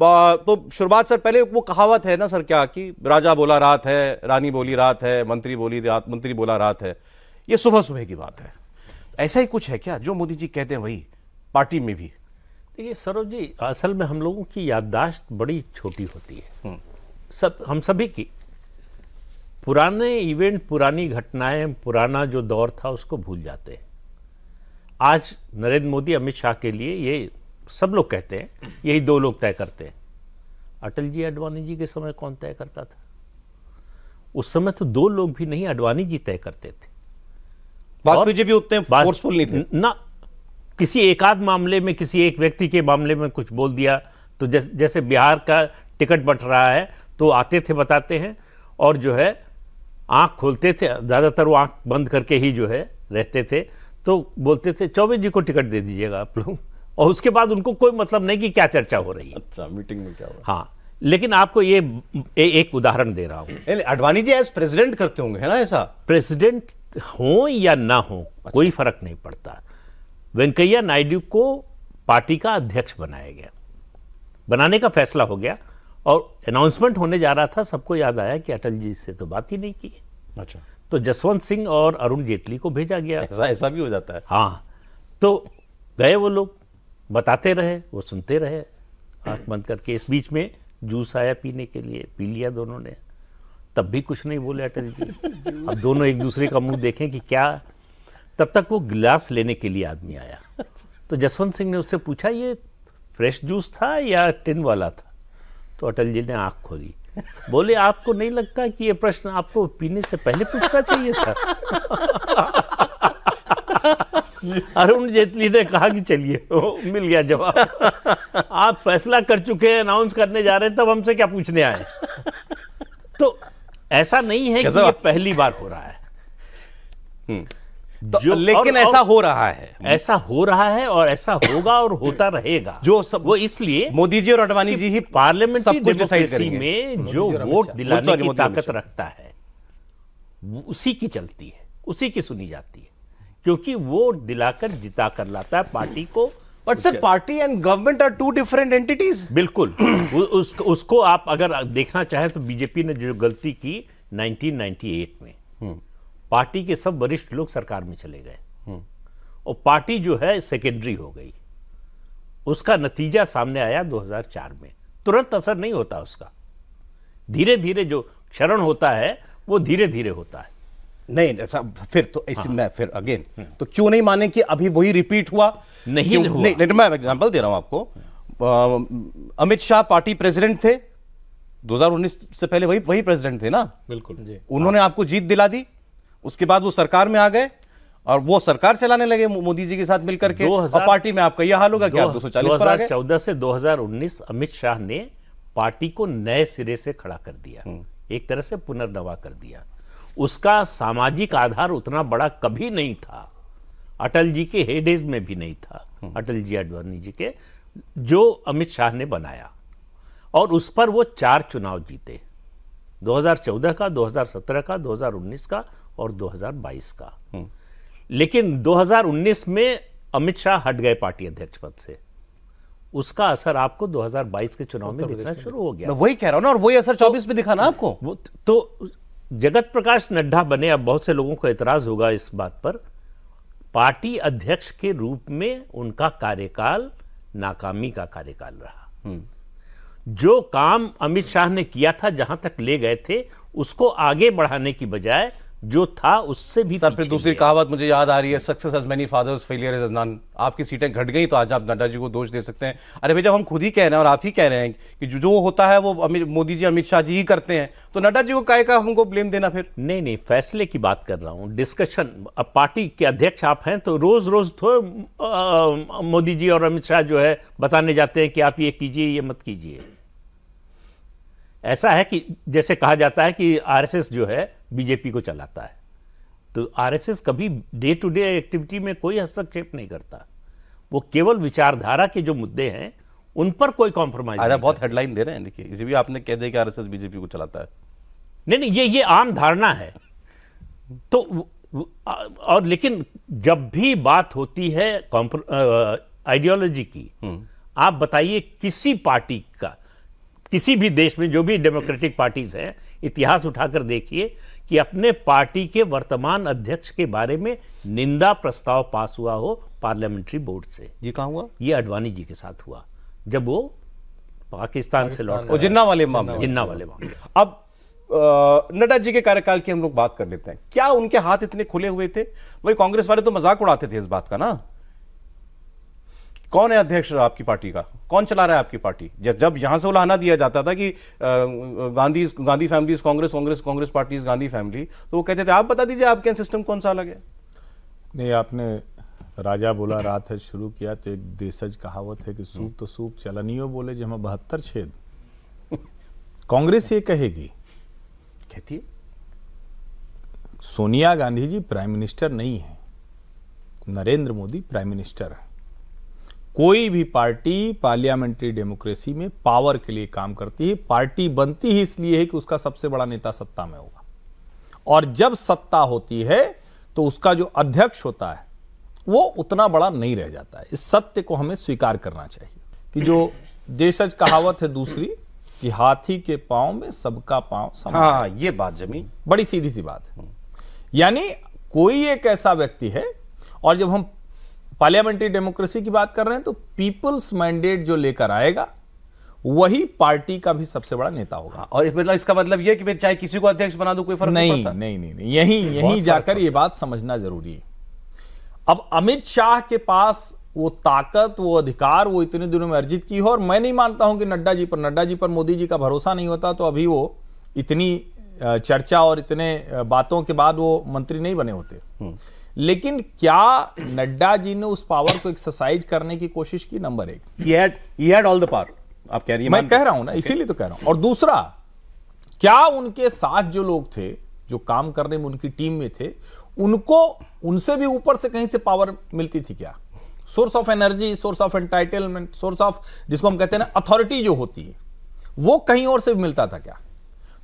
तो शुरुआत सर पहले वो कहावत है ना सर क्या कि राजा बोला रात है रानी बोली रात है मंत्री बोली रात मंत्री बोला रात है ये सुबह सुबह की बात है ऐसा ही कुछ है क्या जो मोदी जी कहते हैं वही पार्टी में भी देखिए सरोज जी असल में हम लोगों की याददाश्त बड़ी छोटी होती है हम्म। सब हम सभी की पुराने इवेंट पुरानी घटनाएं पुराना जो दौर था उसको भूल जाते हैं आज नरेंद्र मोदी अमित शाह के लिए ये सब लोग कहते हैं यही दो लोग तय करते हैं अटल जी अडवाणी जी के समय कौन तय करता था उस समय तो दो लोग भी नहीं अडवाणी जी तय करते थे वाजपेयी भी उतने फोर्सफुल नहीं थे ना किसी एकाध मामले में किसी एक व्यक्ति के मामले में कुछ बोल दिया तो जैसे बिहार का टिकट बट रहा है तो आते थे बताते हैं और जो है आंख खोलते थे ज़्यादातर वो आंख बंद करके ही जो है रहते थे तो बोलते थे चौबे जी को टिकट दे दीजिएगा आप लोग और उसके बाद उनको कोई मतलब नहीं कि क्या चर्चा हो रही है अच्छा मीटिंग में क्या हुआ हाँ लेकिन आपको ये ए, एक उदाहरण दे रहा हूं अडवाणी जी एज प्रेसिडेंट करते होंगे है ना ऐसा प्रेसिडेंट हो या ना हो अच्छा। कोई फर्क नहीं पड़ता वेंकैया नायडू को पार्टी का अध्यक्ष बनाया गया बनाने का फैसला हो गया और अनाउंसमेंट होने जा रहा था सबको याद आया कि अटल जी से तो बात ही नहीं की अच्छा तो जसवंत सिंह और अरुण जेटली को भेजा गया ऐसा ऐसा भी हो जाता है हाँ तो गए वो लोग बताते रहे वो सुनते रहे आंख बंद करके इस बीच में जूस आया पीने के लिए पी लिया दोनों ने तब भी कुछ नहीं बोले अटल जी अब दोनों एक दूसरे का मुंह देखें कि क्या तब तक वो गिलास लेने के लिए आदमी आया तो जसवंत सिंह ने उससे पूछा ये फ्रेश जूस था या टिन वाला था तो अटल जी ने आँख खोली बोले आपको नहीं लगता कि ये प्रश्न आपको पीने से पहले पूछना चाहिए था अरुण जेटली ने कहा कि चलिए मिल गया जवाब आप फैसला कर चुके हैं अनाउंस करने जा रहे हैं तब हमसे क्या पूछने आए तो ऐसा नहीं है कि ये पहली बार हो रहा है हम्म। तो जो लेकिन और, ऐसा हो रहा है ऐसा हो रहा है और ऐसा होगा और होता रहेगा जो सब वो इसलिए मोदी जी और अडवाणी जी ही सब कुछ में जो वोट दिलाने तो की ताकत रखता है उसी की चलती है उसी की सुनी जाती है क्योंकि वो दिलाकर जिता कर लाता है पार्टी को but sir party and government are two different entities बिल्कुल उस, उसको आप अगर देखना चाहें तो बीजेपी ने जो गलती की 1998 में हम्म। पार्टी के सब वरिष्ठ लोग सरकार में चले गए हम्म। और पार्टी जो है सेकेंडरी हो गई उसका नतीजा सामने आया 2004 में तुरंत असर नहीं होता उसका धीरे धीरे जो क्षरण होता है वो धीरे धीरे होता है नहीं ऐसा फिर तो इसी हाँ। फिर अगेन तो क्यों नहीं माने कि अभी वही रिपीट हुआ नहीं हुआ। नहीं, नहीं मैं एग्जांपल दे रहा हूं आपको अमित शाह पार्टी प्रेसिडेंट थे 2019 से पहले वही वही प्रेसिडेंट थे ना बिल्कुल उन्होंने हाँ। आपको जीत दिला दी उसके बाद वो सरकार में आ गए और वो सरकार चलाने लगे मोदी जी के साथ मिलकर के और पार्टी में आपका यह हाल होगा क्या दो 240 पर आ से 2019 अमित शाह ने पार्टी को नए सिरे से खड़ा कर दिया हम्म। एक तरह से पुनर्नवा कर दिया उसका सामाजिक आधार उतना बड़ा कभी नहीं था अटल जी के हेडेज में भी नहीं था हम्म। अटल जी अडवाणी जी के जो अमित शाह ने बनाया और उस पर वो चार चुनाव जीते 2014 का 2017 का 2019 का और 2022 का हम्म। लेकिन 2019 में अमित शाह हट गए पार्टी अध्यक्ष पद से उसका असर आपको 2022 के चुनाव में दिखना शुरू हो गया वही कह रहा हूं ना और वही असर 24 तो, में दिखाना ना आपको तो जगत प्रकाश नड्डा बने अब बहुत से लोगों को एतराज़ होगा इस बात पर पार्टी अध्यक्ष के रूप में उनका कार्यकाल नाकामी का कार्यकाल रहा हम्म। जो काम अमित शाह ने किया था जहां तक ले गए थे उसको आगे बढ़ाने की बजाय जो था उससे भी सर फिर दूसरी कहावत मुझे याद आ रही है success has many fathers failure has none आपकी सीटें घट गई तो आज आप नड्डा जी को दोष दे सकते हैं अरे भाई जब हम खुद ही कह रहे हैं और आप ही कह रहे हैं कि जो होता है वो मोदी जी अमित शाह जी ही करते हैं तो नड्डा जी को काय का हमको ब्लेम देना फिर नहीं नहीं फैसले की बात कर रहा हूँ डिस्कशन अब पार्टी के अध्यक्ष आप हैं तो रोज रोज तो मोदी जी और अमित शाह जो है बताने जाते हैं कि आप ये कीजिए ये मत कीजिए ऐसा है कि जैसे कहा जाता है कि आरएसएस जो है बीजेपी को चलाता है तो आरएसएस कभी डे टू डे एक्टिविटी में कोई हस्तक्षेप नहीं करता वो केवल विचारधारा के जो मुद्दे हैं उन पर कोई कॉम्प्रोमाइज अरे बहुत हेडलाइन दे रहे हैं देखिए इसे भी आपने कह दिया कि आरएसएस बीजेपी को चलाता है नहीं नहीं ये ये आम धारणा है तो और लेकिन जब भी बात होती है आइडियोलॉजी की हम्म। आप बताइए किसी पार्टी का किसी भी देश में जो भी डेमोक्रेटिक पार्टीज़ हैं इतिहास उठाकर देखिए कि अपने पार्टी के वर्तमान अध्यक्ष के बारे में निंदा प्रस्ताव पास हुआ हो पार्लियामेंट्री बोर्ड से ये कहा हुआ ये अडवाणी जी के साथ हुआ जब वो पाकिस्तान से लौट जिन्ना वाले मामले जिन्ना वाले मामले अब नड्डा जी के कार्यकाल की हम लोग बात कर लेते हैं क्या उनके हाथ इतने खुले हुए थे वही कांग्रेस वाले तो मजाक उड़ाते थे इस बात का ना कौन है अध्यक्ष आपकी पार्टी का कौन चला रहा है आपकी पार्टी जब यहां से उलाहना दिया जाता था कि Gandhi Gandhi family Congress Congress Congress party Gandhi family तो वो कहते थे आप बता दीजिए आपके सिस्टम कौन सा अलग है नहीं आपने राजा बोला रात है शुरू किया तो एक देशज कहावत है कि सूप तो सूप चलनियो बोले जो जमा बहत्तर छेद कांग्रेस ये कहेगी कहती है सोनिया गांधी जी प्राइम मिनिस्टर नहीं है नरेंद्र मोदी प्राइम मिनिस्टर है कोई भी पार्टी पार्लियामेंट्री डेमोक्रेसी में पावर के लिए काम करती है पार्टी बनती ही इसलिए है कि उसका सबसे बड़ा नेता सत्ता में होगा और जब सत्ता होती है तो उसका जो अध्यक्ष होता है वो उतना बड़ा नहीं रह जाता है इस सत्य को हमें स्वीकार करना चाहिए कि जो देशज कहावत है दूसरी कि हाथी के पांव में सबका पांव सब हाँ, ये बात जमी बड़ी सीधी सी बात है यानी कोई एक ऐसा व्यक्ति है और जब हम पार्लियामेंट्री डेमोक्रेसी की बात कर रहे हैं तो पीपल्स मैंडेट जो लेकर आएगा वही पार्टी का भी सबसे बड़ा नेता होगा हाँ, और इस मतलब इसका मतलब यह कि मैं चाहे किसी को अध्यक्ष बना दूं कोई फर्क नहीं नहीं, नहीं नहीं नहीं यही यही जाकर यह बात समझना जरूरी है अब अमित शाह के पास वो ताकत वो अधिकार वो इतने दिनों में अर्जित की हो और मैं नहीं मानता हूं कि नड्डा जी पर नड्डा जी पर मोदी जी का भरोसा नहीं होता तो अभी वो इतनी चर्चा और इतने बातों के बाद वो मंत्री नहीं बने होते हम्म। लेकिन क्या नड्डा जी ने उस पावर को एक्सरसाइज करने की कोशिश की नंबर एक हैड ऑल द पावर आप कह रही मैं कह रहा हूं ना इसीलिए तो कह रहा हूं और दूसरा क्या उनके साथ जो लोग थे जो काम करने में उनकी टीम में थे उनको उनसे भी ऊपर से कहीं से पावर मिलती थी क्या source of energy source of entitlement source of जिसको हम कहते हैं ना अथॉरिटी जो होती है वो कहीं और से मिलता था क्या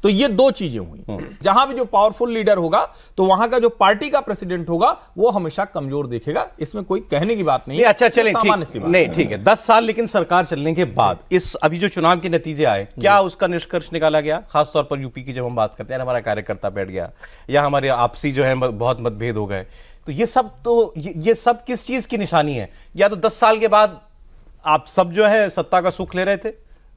तो ये दो चीजें हुई हाँ। जहां भी जो पावरफुल लीडर होगा तो वहां का जो पार्टी का प्रेसिडेंट होगा वो हमेशा कमजोर देखेगा इसमें कोई कहने की बात नहीं, अच्छा चले नहीं ठीक है दस साल लेकिन सरकार चलने के बाद इस अभी जो चुनाव के नतीजे आए क्या उसका निष्कर्ष निकाला गया खासतौर पर यूपी की जब हम बात करते हैं हमारा कार्यकर्ता बैठ गया या हमारे आपसी जो है बहुत मतभेद हो गए तो ये सब तो ये सब किस चीज की निशानी है या तो दस साल के बाद आप सब जो है सत्ता का सुख ले रहे थे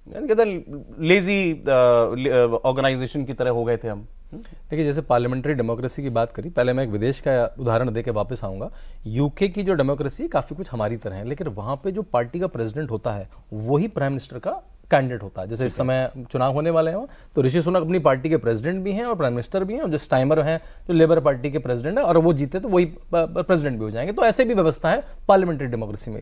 लेजी ऑर्गेनाइजेशन uh, uh, की तरह हो गए थे हम देखिए जैसे पार्लियामेंट्री डेमोक्रेसी की बात करी पहले मैं एक विदेश का उदाहरण के वापस आऊंगा यूके की जो डेमोक्रेसी है काफ़ी कुछ हमारी तरह है लेकिन वहां पे जो पार्टी का प्रेसिडेंट होता है वही प्राइम मिनिस्टर का कैंडिडेट होता है जैसे इस समय चुनाव होने वाले हैं तो ऋषि सुनक अपनी पार्टी के प्रेसिडेंट भी हैं और प्राइम मिनिस्टर भी हैं और जो स्टाइमर हैं जो लेबर पार्टी के प्रेसिडेंट है और वो जीते तो वही प्रेसिडेंट uh, भी हो जाएंगे तो ऐसे भी व्यवस्था है पार्लियामेंट्री डेमोक्रेसी में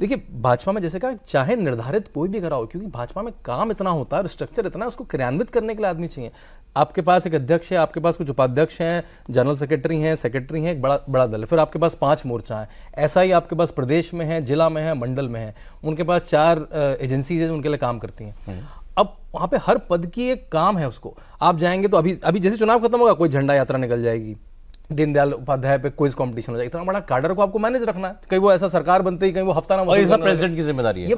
देखिए भाजपा में जैसे कहा चाहे निर्धारित कोई भी करा हो क्योंकि भाजपा में काम इतना होता है स्ट्रक्चर इतना है उसको क्रियान्वित करने के लिए आदमी चाहिए आपके पास एक अध्यक्ष है आपके पास कुछ उपाध्यक्ष हैं जनरल सेक्रेटरी हैं सेक्रेटरी हैं एक बड़ा बड़ा दल फिर आपके पास पांच मोर्चा है ऐसा ही आपके पास प्रदेश में है जिला में है मंडल में है उनके पास चार एजेंसीज हैं उनके लिए काम करती हैं हम्म। अब वहाँ पे हर पद की एक काम है उसको आप जाएंगे तो अभी अभी जैसे चुनाव खत्म होगा कोई झंडा यात्रा निकल जाएगी दीनदयाल उपाध्याय पे क्विज कंपटीशन हो जाए इतना बड़ा कार्डर को आपको मैनेज रखना है कहीं वो ऐसा सरकार बनते ही कहीं वो हफ्ता ना प्रेसिडेंट की जिम्मेदारी है